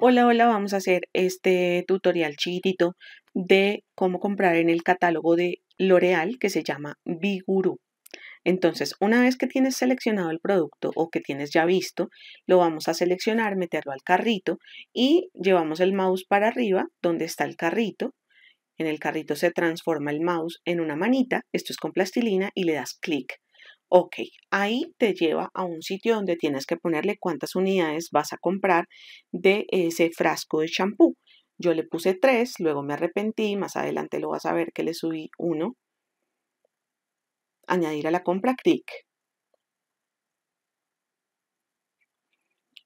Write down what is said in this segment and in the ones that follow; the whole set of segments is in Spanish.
Hola, hola, vamos a hacer este tutorial chiquitito de cómo comprar en el catálogo de L'Oreal que se llama Biguru. Entonces, una vez que tienes seleccionado el producto o que tienes ya visto, lo vamos a seleccionar, meterlo al carrito y llevamos el mouse para arriba donde está el carrito. En el carrito se transforma el mouse en una manita, esto es con plastilina y le das clic. Ok, ahí te lleva a un sitio donde tienes que ponerle cuántas unidades vas a comprar de ese frasco de champú. Yo le puse tres, luego me arrepentí, más adelante lo vas a ver que le subí uno. Añadir a la compra, clic.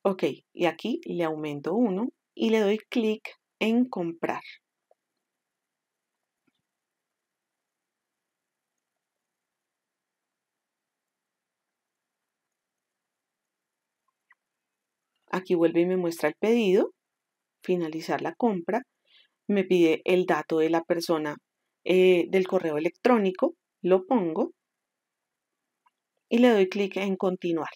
Ok, y aquí le aumento uno y le doy clic en comprar. Aquí vuelve y me muestra el pedido, finalizar la compra, me pide el dato de la persona eh, del correo electrónico, lo pongo y le doy clic en continuar.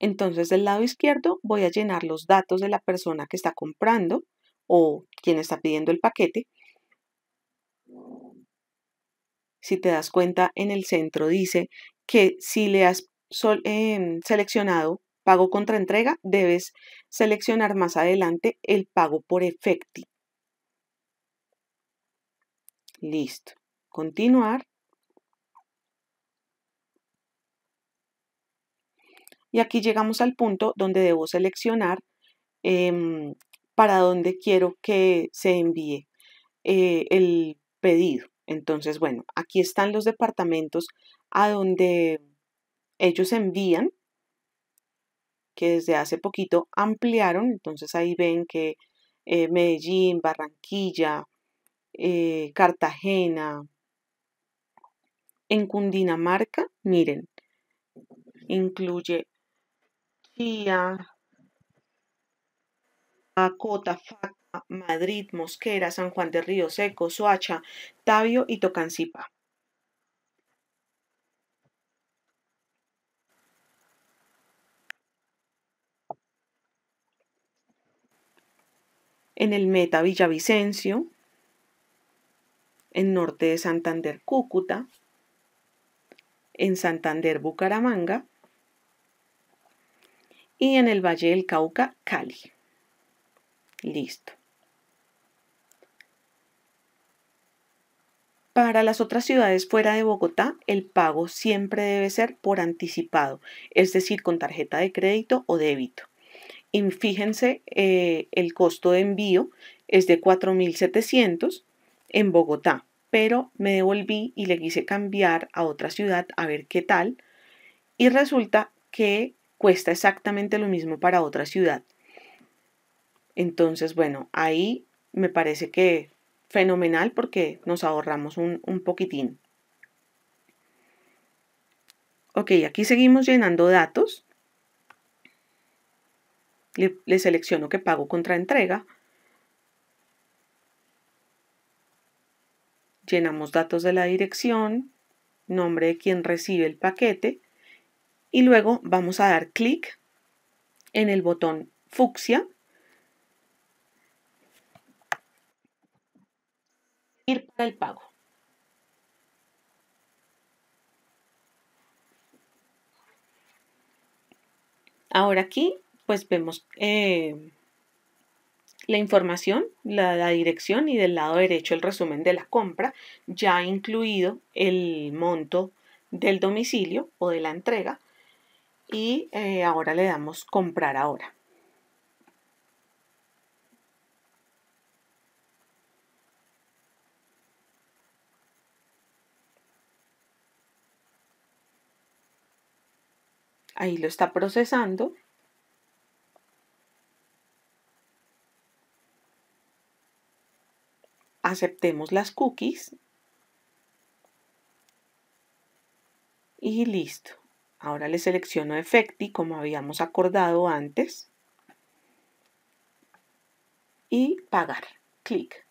Entonces del lado izquierdo voy a llenar los datos de la persona que está comprando o quien está pidiendo el paquete si te das cuenta, en el centro dice que si le has em, seleccionado pago contra entrega, debes seleccionar más adelante el pago por efecti. Listo. Continuar. Y aquí llegamos al punto donde debo seleccionar em, para dónde quiero que se envíe eh, el pedido. Entonces, bueno, aquí están los departamentos a donde ellos envían, que desde hace poquito ampliaron. Entonces ahí ven que eh, Medellín, Barranquilla, eh, Cartagena, en Cundinamarca, miren, incluye Chía, Acota, Madrid, Mosquera, San Juan de Río Seco, Soacha, Tabio y Tocancipá. En el Meta Villavicencio, en Norte de Santander Cúcuta, en Santander Bucaramanga y en el Valle del Cauca Cali. Listo. Para las otras ciudades fuera de Bogotá, el pago siempre debe ser por anticipado, es decir, con tarjeta de crédito o débito. Y fíjense, eh, el costo de envío es de 4.700 en Bogotá, pero me devolví y le quise cambiar a otra ciudad a ver qué tal. Y resulta que cuesta exactamente lo mismo para otra ciudad. Entonces, bueno, ahí me parece que fenomenal porque nos ahorramos un, poquitín. Ok, aquí seguimos llenando datos. Le, le, selecciono que pago contra entrega. Llenamos datos de la dirección, nombre de quien recibe el paquete y luego vamos a dar clic en el botón fucsia para el pago. Ahora aquí, pues vemos eh, la información, la, dirección y del lado derecho el resumen de la compra, ya incluido el monto del domicilio o de la entrega. Y eh, ahora le damos comprar ahora. Ahí lo está procesando. Aceptemos las cookies. Y listo. Ahora le selecciono Efecti, como habíamos acordado antes. Y pagar. Clic.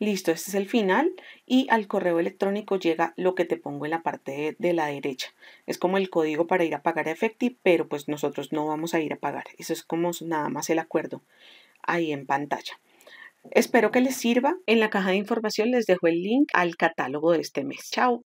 Listo, este es el final y al correo electrónico llega lo que te pongo en la parte de, la derecha. Es como el código para ir a pagar a pero pues nosotros no vamos a ir a pagar. Eso es como nada más el acuerdo ahí en pantalla. Espero que les sirva. En la caja de información les dejo el link al catálogo de este mes. Chao.